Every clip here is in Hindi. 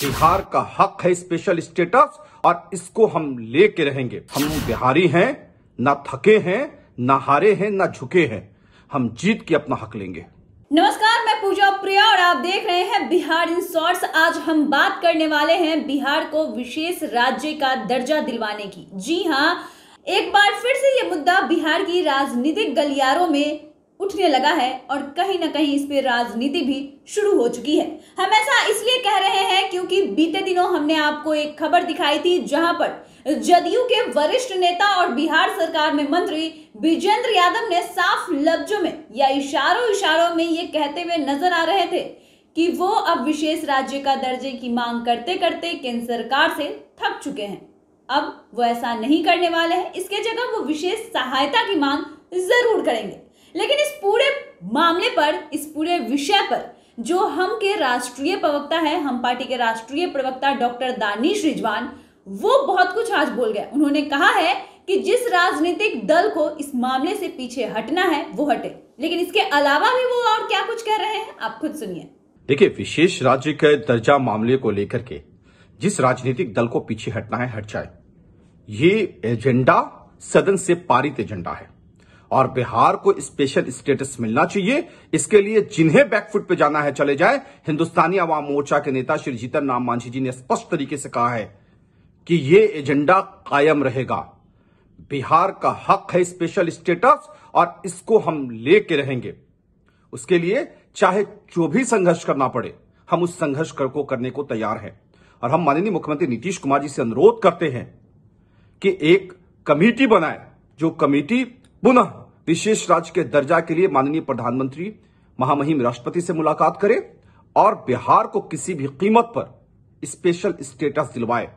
बिहार का हक है स्पेशल स्टेटस और इसको हम लेके रहेंगे हम बिहारी हैं ना थके हैं ना हारे हैं ना झुके हैं हम जीत के अपना हक लेंगे नमस्कार मैं पूजा प्रिया और आप देख रहे हैं बिहार इन शॉर्ट्स आज हम बात करने वाले हैं बिहार को विशेष राज्य का दर्जा दिलवाने की जी हाँ एक बार फिर से ये मुद्दा बिहार की राजनीतिक गलियारों में उठने लगा है और कहीं ना कहीं इस पर राजनीति भी शुरू हो चुकी है हम ऐसा इसलिए कह रहे हैं क्योंकि बीते दिनों हमने आपको एक खबर दिखाई थी जहां पर जदयू के वरिष्ठ नेता और बिहार सरकार में मंत्री विजेंद्र यादव ने साफ लफ्जों में या इशारों इशारों में ये कहते हुए नजर आ रहे थे कि वो अब विशेष राज्य का दर्जे की मांग करते करते केंद्र सरकार से थक चुके हैं अब वो ऐसा नहीं करने वाले हैं इसके जगह वो विशेष सहायता की मांग जरूर करेंगे लेकिन इस पूरे मामले पर इस पूरे विषय पर जो हम के राष्ट्रीय प्रवक्ता है हम पार्टी के राष्ट्रीय प्रवक्ता डॉक्टर दानिश रिजवान वो बहुत कुछ आज बोल गए उन्होंने कहा है कि जिस राजनीतिक दल को इस मामले से पीछे हटना है वो हटे लेकिन इसके अलावा भी वो और क्या कुछ कह रहे हैं आप खुद सुनिए देखिए विशेष राज्य के दर्जा मामले को लेकर के जिस राजनीतिक दल को पीछे हटना है हट जाए ये एजेंडा सदन से पारित एजेंडा है और बिहार को स्पेशल स्टेटस मिलना चाहिए इसके लिए जिन्हें बैकफुट पे जाना है चले जाए हिंदुस्तानी आवाम मोर्चा के नेता श्री जीतन राम मांझी जी ने स्पष्ट तरीके से कहा है कि ये एजेंडा कायम रहेगा बिहार का हक है स्पेशल स्टेटस और इसको हम लेके रहेंगे उसके लिए चाहे जो भी संघर्ष करना पड़े हम उस संघर्ष कर को करने को तैयार हैं और हम माननीय मुख्यमंत्री नीतीश कुमार जी से अनुरोध करते हैं कि एक कमेटी बनाए जो कमेटी पुनः विशेष राज्य के दर्जा के लिए माननीय प्रधानमंत्री महामहिम राष्ट्रपति से मुलाकात करें और बिहार को किसी भी कीमत पर स्पेशल स्टेटस दिलवाए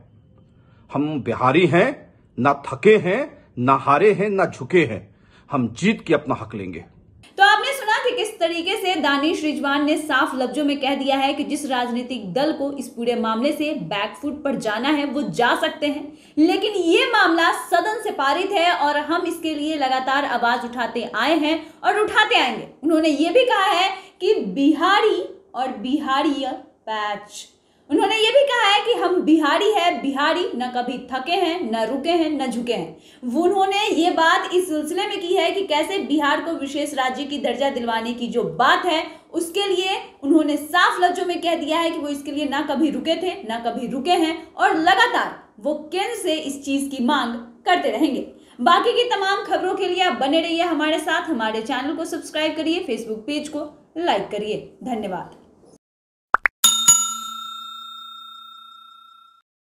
हम बिहारी हैं ना थके हैं ना हारे हैं ना झुके हैं हम जीत के अपना हक लेंगे आखिर किस तरीके से दानिश रिजवान ने साफ लफ्जों में कह दिया है कि जिस राजनीतिक दल को इस पूरे मामले से बैकफुट पर जाना है वो जा सकते हैं लेकिन ये मामला सदन से पारित है और हम इसके लिए लगातार आवाज उठाते आए हैं और उठाते आएंगे उन्होंने ये भी कहा है कि बिहारी और बिहारी पैच उन्होंने ये भी कहा है कि हम बिहारी है बिहारी न कभी थके हैं न रुके हैं न झुके हैं उन्होंने ये बात इस सिलसिले में की है कि कैसे बिहार को विशेष राज्य की दर्जा दिलवाने की जो बात है उसके लिए उन्होंने साफ लफ्जों में कह दिया है कि वो इसके लिए ना कभी रुके थे ना कभी रुके हैं और लगातार वो केंद्र से इस चीज की मांग करते रहेंगे बाकी की तमाम खबरों के लिए आप बने रहिए हमारे साथ हमारे चैनल को सब्सक्राइब करिए फेसबुक पेज को लाइक करिए धन्यवाद